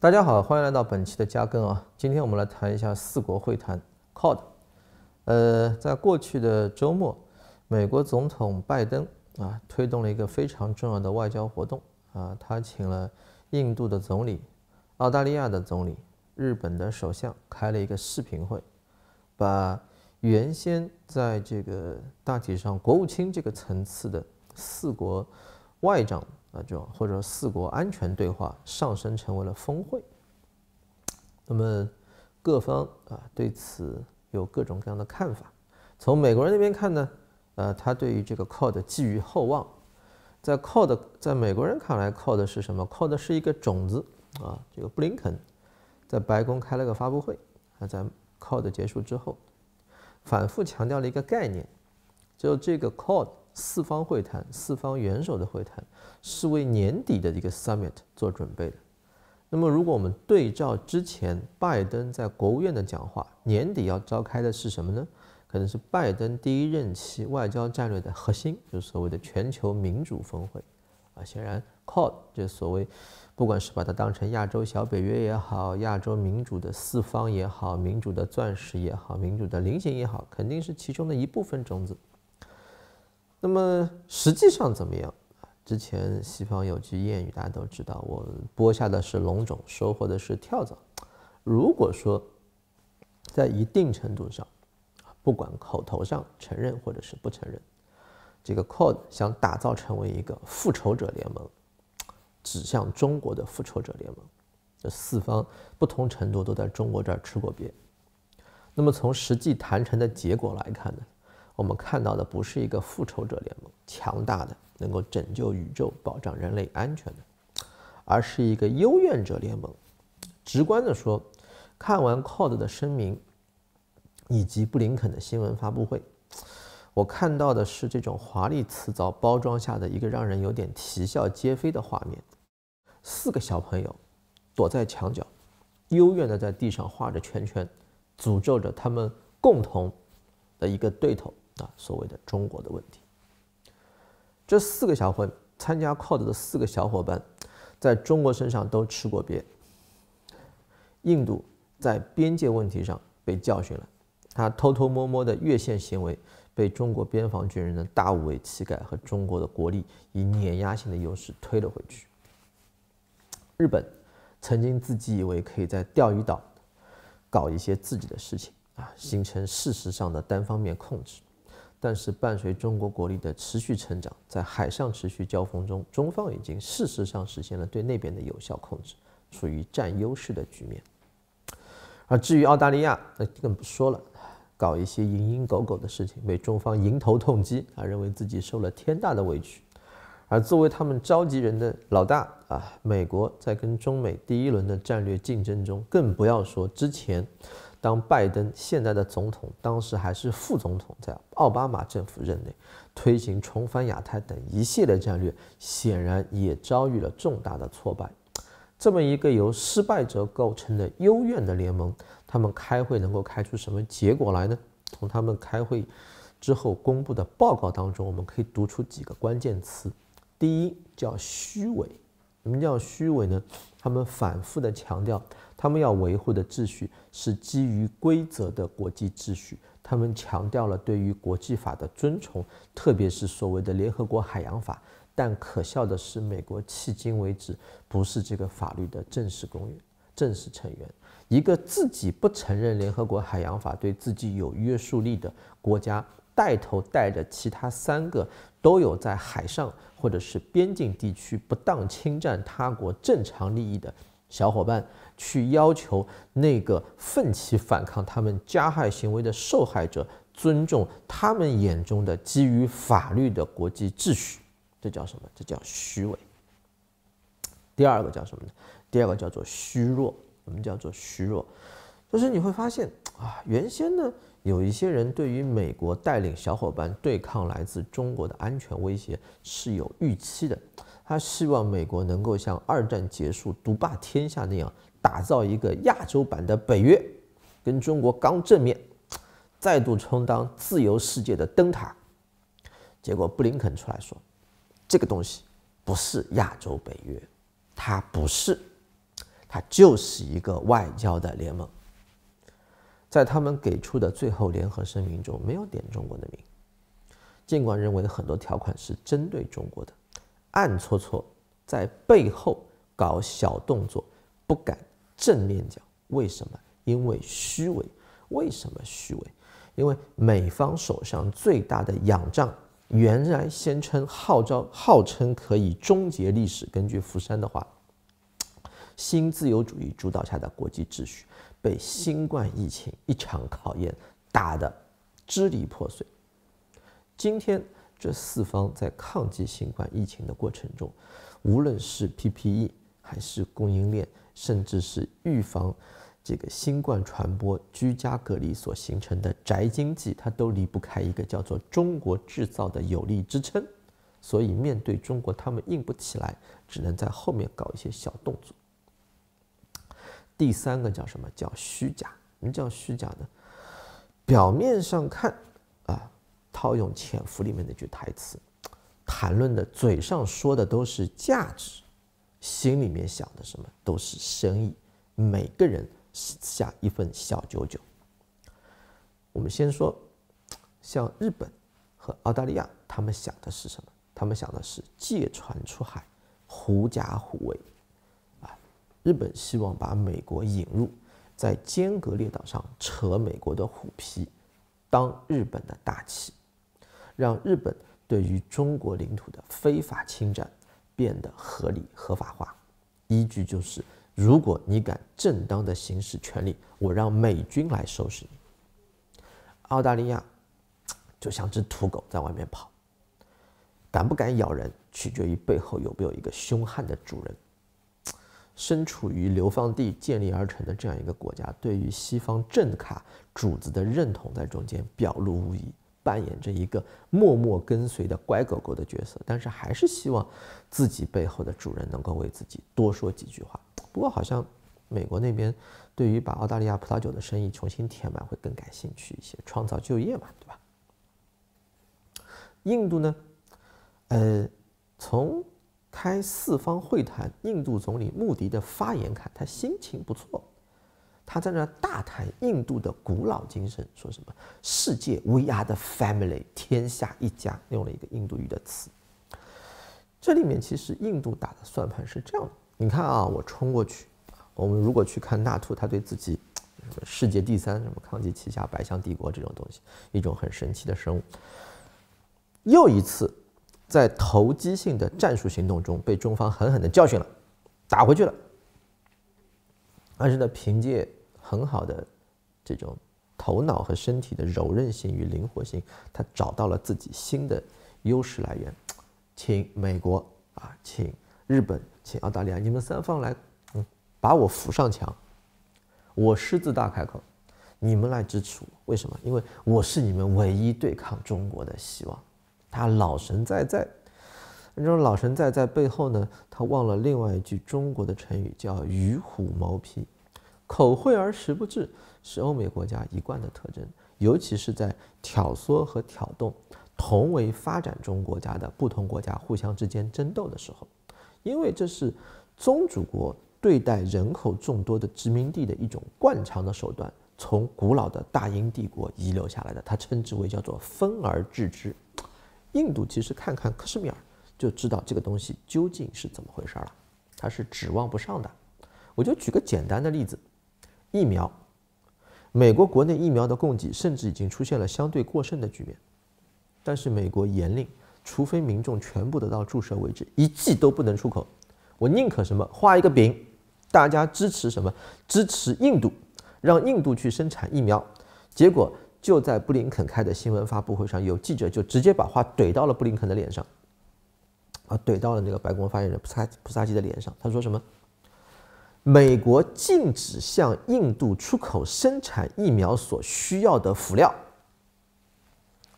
大家好，欢迎来到本期的嘉庚啊！今天我们来谈一下四国会谈，COLD。呃，在过去的周末，美国总统拜登啊，推动了一个非常重要的外交活动啊，他请了印度的总理、澳大利亚的总理、日本的首相开了一个视频会，把原先在这个大体上国务卿这个层次的四国外长。啊，就或者四国安全对话上升成为了峰会。那么各方啊对此有各种各样的看法。从美国人那边看呢，呃，他对于这个 CODE 寄予厚望。在 CODE，在美国人看来，CODE 是什么？CODE 是一个种子。啊，这个布林肯在白宫开了个发布会，啊，在 CODE 结束之后，反复强调了一个概念，就这个 CODE。四方会谈、四方元首的会谈是为年底的一个 summit 做准备的。那么，如果我们对照之前拜登在国务院的讲话，年底要召开的是什么呢？可能是拜登第一任期外交战略的核心，就是所谓的全球民主峰会。啊，显然 l l e d 就所谓，不管是把它当成亚洲小北约也好，亚洲民主的四方也好，民主的钻石也好，民主的菱形也好，肯定是其中的一部分种子。那么实际上怎么样？之前西方有句谚语，大家都知道：“我播下的是龙种，收获的是跳蚤。”如果说在一定程度上，不管口头上承认或者是不承认，这个 “code” 想打造成为一个复仇者联盟，指向中国的复仇者联盟，这四方不同程度都在中国这儿吃过瘪。那么从实际谈成的结果来看呢？我们看到的不是一个复仇者联盟，强大的能够拯救宇宙、保障人类安全的，而是一个幽怨者联盟。直观的说，看完 c o d 的声明以及布林肯的新闻发布会，我看到的是这种华丽辞藻包装下的一个让人有点啼笑皆非的画面：四个小朋友躲在墙角，幽怨的在地上画着圈圈，诅咒着他们共同的一个对头。啊，所谓的中国的问题，这四个小伙参加 c o d 的四个小伙伴，在中国身上都吃过瘪。印度在边界问题上被教训了，他偷偷摸摸的越线行为被中国边防军人的大无畏气概和中国的国力以碾压性的优势推了回去。日本曾经自己以为可以在钓鱼岛搞一些自己的事情，啊，形成事实上的单方面控制。但是，伴随中国国力的持续成长，在海上持续交锋中，中方已经事实上实现了对那边的有效控制，处于占优势的局面。而至于澳大利亚，那更不说了，搞一些蝇营狗苟的事情，被中方迎头痛击啊，认为自己受了天大的委屈。而作为他们召集人的老大啊，美国在跟中美第一轮的战略竞争中，更不要说之前。当拜登现在的总统，当时还是副总统，在奥巴马政府任内推行重返亚太等一系列战略，显然也遭遇了重大的挫败。这么一个由失败者构成的幽怨的联盟，他们开会能够开出什么结果来呢？从他们开会之后公布的报告当中，我们可以读出几个关键词：第一叫虚伪。什么叫虚伪呢？他们反复的强调，他们要维护的秩序是基于规则的国际秩序。他们强调了对于国际法的尊崇，特别是所谓的联合国海洋法。但可笑的是，美国迄今为止不是这个法律的正式公约、正式成员。一个自己不承认联合国海洋法对自己有约束力的国家，带头带着其他三个。都有在海上或者是边境地区不当侵占他国正常利益的小伙伴，去要求那个奋起反抗他们加害行为的受害者尊重他们眼中的基于法律的国际秩序，这叫什么？这叫虚伪。第二个叫什么呢？第二个叫做虚弱。我们叫做虚弱，就是你会发现啊，原先呢。有一些人对于美国带领小伙伴对抗来自中国的安全威胁是有预期的，他希望美国能够像二战结束独霸天下那样，打造一个亚洲版的北约，跟中国刚正面，再度充当自由世界的灯塔。结果布林肯出来说，这个东西不是亚洲北约，它不是，它就是一个外交的联盟。在他们给出的最后联合声明中，没有点中国的名，尽管认为很多条款是针对中国的，暗搓搓在背后搞小动作，不敢正面讲。为什么？因为虚伪。为什么虚伪？因为美方手上最大的仰仗，原来宣称号召、号称可以终结历史，根据福山的话。新自由主义主导下的国际秩序被新冠疫情一场考验打得支离破碎。今天，这四方在抗击新冠疫情的过程中，无论是 PPE 还是供应链，甚至是预防这个新冠传播、居家隔离所形成的宅经济，它都离不开一个叫做“中国制造”的有力支撑。所以，面对中国，他们硬不起来，只能在后面搞一些小动作。第三个叫什么？叫虚假。什么叫虚假呢？表面上看，啊，套用《潜伏》里面那句台词，谈论的嘴上说的都是价值，心里面想的什么都是生意。每个人下一份小九九。我们先说，像日本和澳大利亚，他们想的是什么？他们想的是借船出海，狐假虎威。日本希望把美国引入在尖阁列岛上扯美国的虎皮，当日本的大旗，让日本对于中国领土的非法侵占变得合理合法化。依据就是，如果你敢正当的行使权利，我让美军来收拾你。澳大利亚就像只土狗在外面跑，敢不敢咬人取决于背后有没有一个凶悍的主人。身处于流放地建立而成的这样一个国家，对于西方政卡主子的认同在中间表露无遗，扮演着一个默默跟随的乖狗狗的角色。但是还是希望自己背后的主人能够为自己多说几句话。不过好像美国那边对于把澳大利亚葡萄酒的生意重新填满会更感兴趣一些，创造就业嘛，对吧？印度呢？呃，从。开四方会谈，印度总理穆迪的发言看，他心情不错，他在那大谈印度的古老精神，说什么“世界 We are the family，天下一家”，用了一个印度语的词。这里面其实印度打的算盘是这样的：你看啊，我冲过去，我们如果去看纳兔，他对自己世界第三，什么抗击旗下白象帝国这种东西，一种很神奇的生物，又一次。在投机性的战术行动中，被中方狠狠的教训了，打回去了。但是呢，凭借很好的这种头脑和身体的柔韧性与灵活性，他找到了自己新的优势来源，请美国啊，请日本，请澳大利亚，你们三方来，嗯，把我扶上墙，我狮子大开口，你们来支持我。为什么？因为我是你们唯一对抗中国的希望。他老神在在，这种老神在在背后呢，他忘了另外一句中国的成语叫“与虎谋皮”，口惠而实不至是欧美国家一贯的特征，尤其是在挑唆和挑动同为发展中国家的不同国家互相之间争斗的时候，因为这是宗主国对待人口众多的殖民地的一种惯常的手段，从古老的大英帝国遗留下来的，它称之为叫做“分而治之”。印度其实看看克什米尔就知道这个东西究竟是怎么回事了，它是指望不上的。我就举个简单的例子，疫苗，美国国内疫苗的供给甚至已经出现了相对过剩的局面，但是美国严令，除非民众全部得到注射为止，一剂都不能出口。我宁可什么画一个饼，大家支持什么支持印度，让印度去生产疫苗，结果。就在布林肯开的新闻发布会上，有记者就直接把话怼到了布林肯的脸上，啊，怼到了那个白宫发言人普萨普萨基的脸上。他说什么？美国禁止向印度出口生产疫苗所需要的辅料，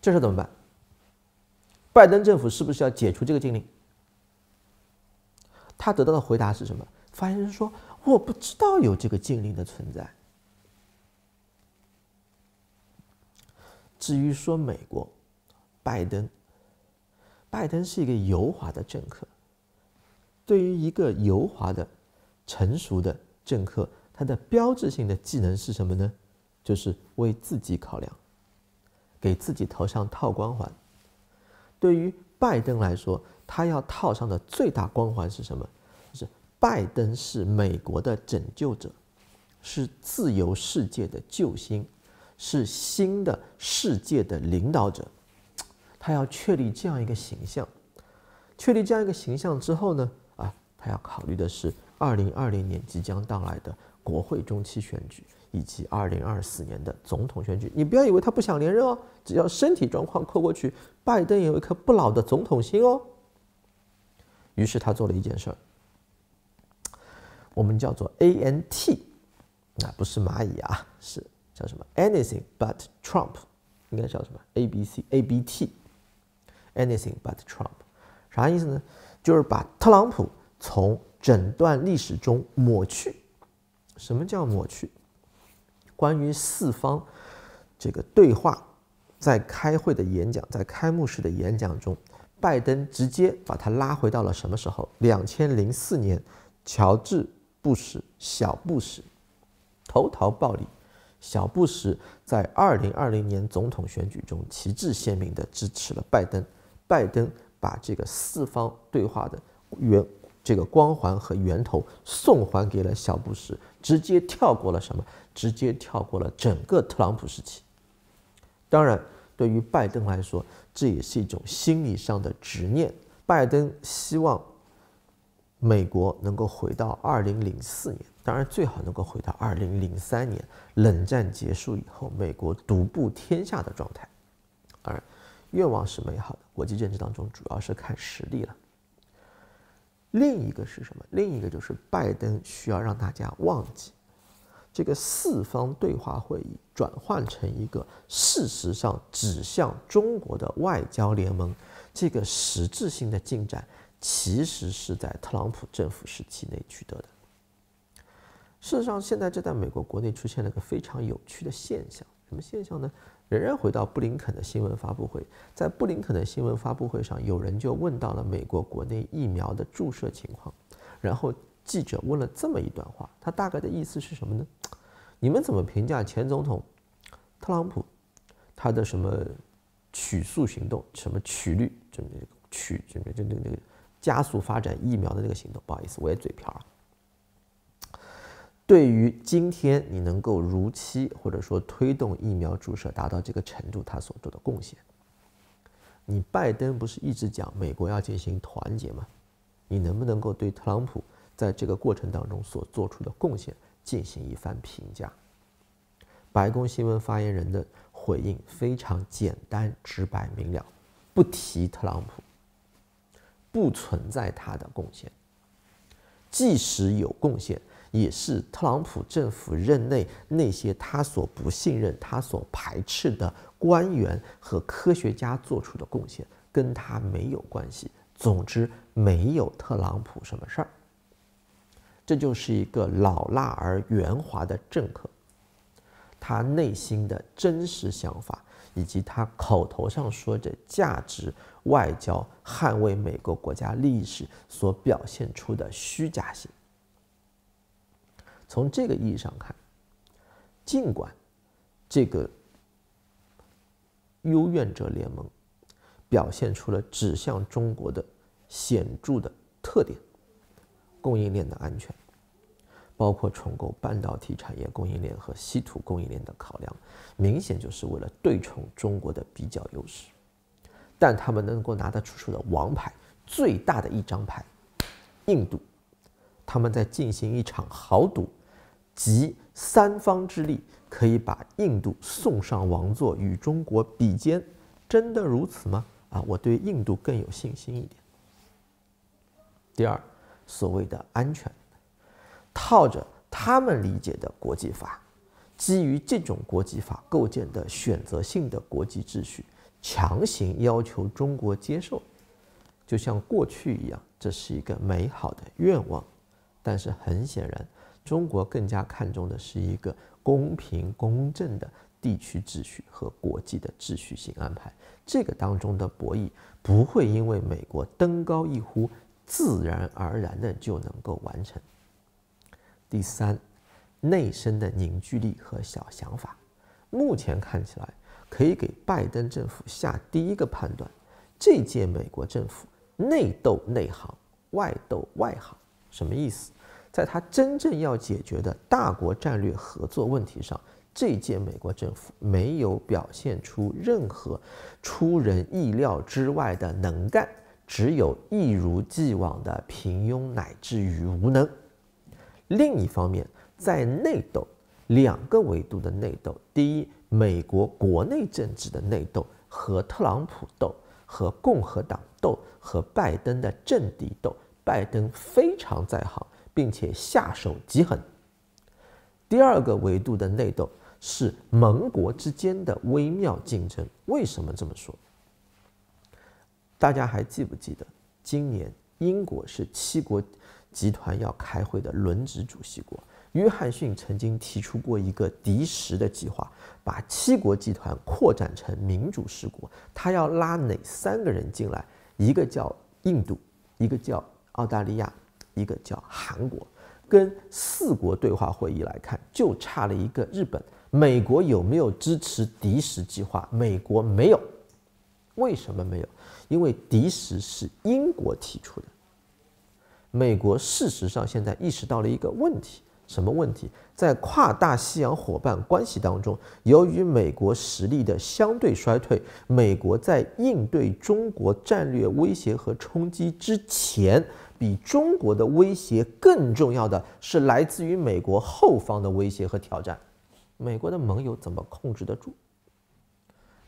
这事怎么办？拜登政府是不是要解除这个禁令？他得到的回答是什么？发言人说：“我不知道有这个禁令的存在。”至于说美国，拜登，拜登是一个油滑的政客。对于一个油滑的、成熟的政客，他的标志性的技能是什么呢？就是为自己考量，给自己头上套光环。对于拜登来说，他要套上的最大光环是什么？就是拜登是美国的拯救者，是自由世界的救星。是新的世界的领导者，他要确立这样一个形象。确立这样一个形象之后呢，啊，他要考虑的是二零二零年即将到来的国会中期选举，以及二零二四年的总统选举。你不要以为他不想连任哦，只要身体状况扣过去，拜登有一颗不老的总统心哦。于是他做了一件事儿，我们叫做 A N T，那不是蚂蚁啊，是。叫什么？Anything but Trump，应该叫什么？A B C A B T，Anything but Trump，啥意思呢？就是把特朗普从整段历史中抹去。什么叫抹去？关于四方这个对话，在开会的演讲，在开幕式的演讲中，拜登直接把他拉回到了什么时候？两千零四年，乔治·布什，小布什，投桃报李。小布什在二零二零年总统选举中旗帜鲜明地支持了拜登。拜登把这个四方对话的源、这个光环和源头送还给了小布什，直接跳过了什么？直接跳过了整个特朗普时期。当然，对于拜登来说，这也是一种心理上的执念。拜登希望美国能够回到二零零四年。当然，最好能够回到二零零三年冷战结束以后美国独步天下的状态。当然，愿望是美好的。国际认知当中主要是看实力了。另一个是什么？另一个就是拜登需要让大家忘记这个四方对话会议转换成一个事实上指向中国的外交联盟。这个实质性的进展其实是在特朗普政府时期内取得的。事实上，现在这在美国国内出现了个非常有趣的现象，什么现象呢？仍然回到布林肯的新闻发布会，在布林肯的新闻发布会上，有人就问到了美国国内疫苗的注射情况，然后记者问了这么一段话，他大概的意思是什么呢？你们怎么评价前总统特朗普他的什么取速行动，什么取率，怎么取，怎就那个那个加速发展疫苗的那个行动？不好意思，我也嘴瓢。对于今天你能够如期或者说推动疫苗注射达到这个程度，他所做的贡献，你拜登不是一直讲美国要进行团结吗？你能不能够对特朗普在这个过程当中所做出的贡献进行一番评价？白宫新闻发言人的回应非常简单直白明了，不提特朗普，不存在他的贡献，即使有贡献。也是特朗普政府任内那些他所不信任、他所排斥的官员和科学家做出的贡献，跟他没有关系。总之，没有特朗普什么事儿。这就是一个老辣而圆滑的政客，他内心的真实想法，以及他口头上说着价值外交、捍卫美国国家利益时所表现出的虚假性。从这个意义上看，尽管这个幽怨者联盟表现出了指向中国的显著的特点，供应链的安全，包括重构半导体产业供应链和稀土供应链的考量，明显就是为了对冲中国的比较优势。但他们能够拿得出手的王牌，最大的一张牌，印度，他们在进行一场豪赌。集三方之力可以把印度送上王座，与中国比肩，真的如此吗？啊，我对印度更有信心一点。第二，所谓的安全，套着他们理解的国际法，基于这种国际法构建的选择性的国际秩序，强行要求中国接受，就像过去一样，这是一个美好的愿望，但是很显然。中国更加看重的是一个公平公正的地区秩序和国际的秩序性安排。这个当中的博弈不会因为美国登高一呼，自然而然的就能够完成。第三，内生的凝聚力和小想法，目前看起来可以给拜登政府下第一个判断：这届美国政府内斗内行，外斗外行，什么意思？在他真正要解决的大国战略合作问题上，这届美国政府没有表现出任何出人意料之外的能干，只有一如既往的平庸乃至于无能。另一方面，在内斗两个维度的内斗，第一，美国国内政治的内斗和特朗普斗、和共和党斗、和拜登的政敌斗，拜登非常在行。并且下手极狠。第二个维度的内斗是盟国之间的微妙竞争。为什么这么说？大家还记不记得，今年英国是七国集团要开会的轮值主席国，约翰逊曾经提出过一个“敌十”的计划，把七国集团扩展成民主十国。他要拉哪三个人进来？一个叫印度，一个叫澳大利亚。一个叫韩国，跟四国对话会议来看，就差了一个日本。美国有没有支持“敌时计划？美国没有，为什么没有？因为“敌时是英国提出的。美国事实上现在意识到了一个问题：什么问题？在跨大西洋伙伴关系当中，由于美国实力的相对衰退，美国在应对中国战略威胁和冲击之前。比中国的威胁更重要的是来自于美国后方的威胁和挑战。美国的盟友怎么控制得住？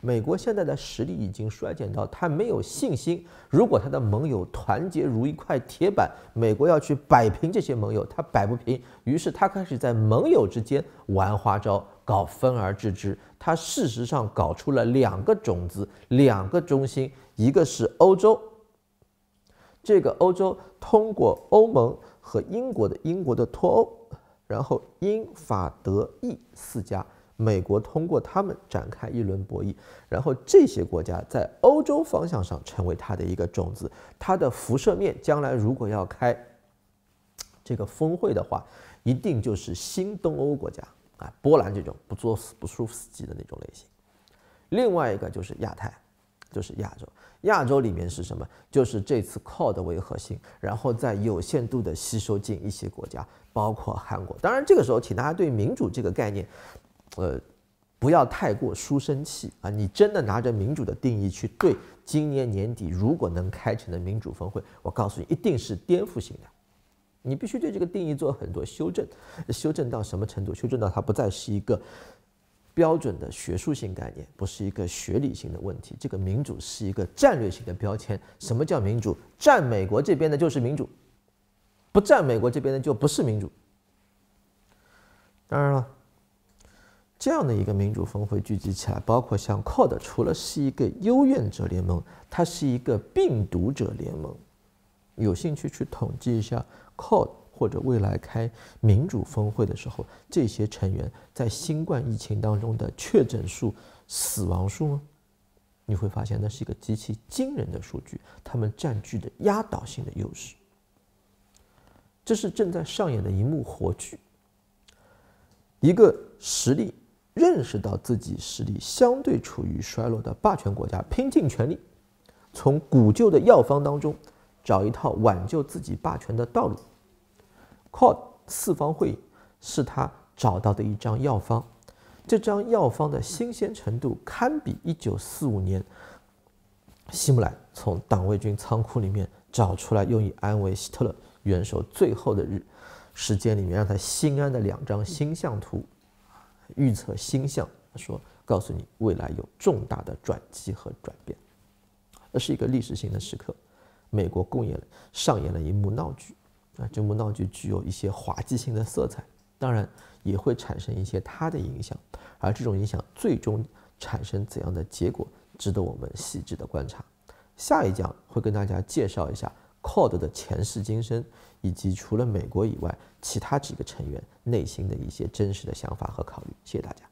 美国现在的实力已经衰减到他没有信心。如果他的盟友团结如一块铁板，美国要去摆平这些盟友，他摆不平。于是他开始在盟友之间玩花招，搞分而治之。他事实上搞出了两个种子，两个中心，一个是欧洲。这个欧洲通过欧盟和英国的英国的脱欧，然后英法德意四家，美国通过他们展开一轮博弈，然后这些国家在欧洲方向上成为它的一个种子，它的辐射面将来如果要开这个峰会的话，一定就是新东欧国家啊，波兰这种不作死不舒服死机的那种类型。另外一个就是亚太。就是亚洲，亚洲里面是什么？就是这次靠的为核心，然后在有限度的吸收进一些国家，包括韩国。当然，这个时候请大家对民主这个概念，呃，不要太过书生气啊！你真的拿着民主的定义去对今年年底如果能开成的民主峰会，我告诉你，一定是颠覆性的。你必须对这个定义做很多修正，修正到什么程度？修正到它不再是一个。标准的学术性概念不是一个学理性的问题，这个民主是一个战略性的标签。什么叫民主？站美国这边的就是民主，不占美国这边的就不是民主。当然了，这样的一个民主峰会聚集起来，包括像 CODE，除了是一个幽怨者联盟，它是一个病毒者联盟。有兴趣去统计一下 CODE。或者未来开民主峰会的时候，这些成员在新冠疫情当中的确诊数、死亡数，吗？你会发现那是一个极其惊人的数据。他们占据着压倒性的优势，这是正在上演的一幕活剧。一个实力认识到自己实力相对处于衰落的霸权国家，拼尽全力从古旧的药方当中找一套挽救自己霸权的道路。Call 四方会议是他找到的一张药方，这张药方的新鲜程度堪比一九四五年希姆莱从党卫军仓库里面找出来用以安慰希特勒元首最后的日时间里面让他心安的两张星象图，预测星象，说告诉你未来有重大的转机和转变，这是一个历史性的时刻，美国共演上演了一幕闹剧。啊，这幕闹剧具有一些滑稽性的色彩，当然也会产生一些他的影响，而这种影响最终产生怎样的结果，值得我们细致的观察。下一讲会跟大家介绍一下 c o d d 的前世今生，以及除了美国以外，其他几个成员内心的一些真实的想法和考虑。谢谢大家。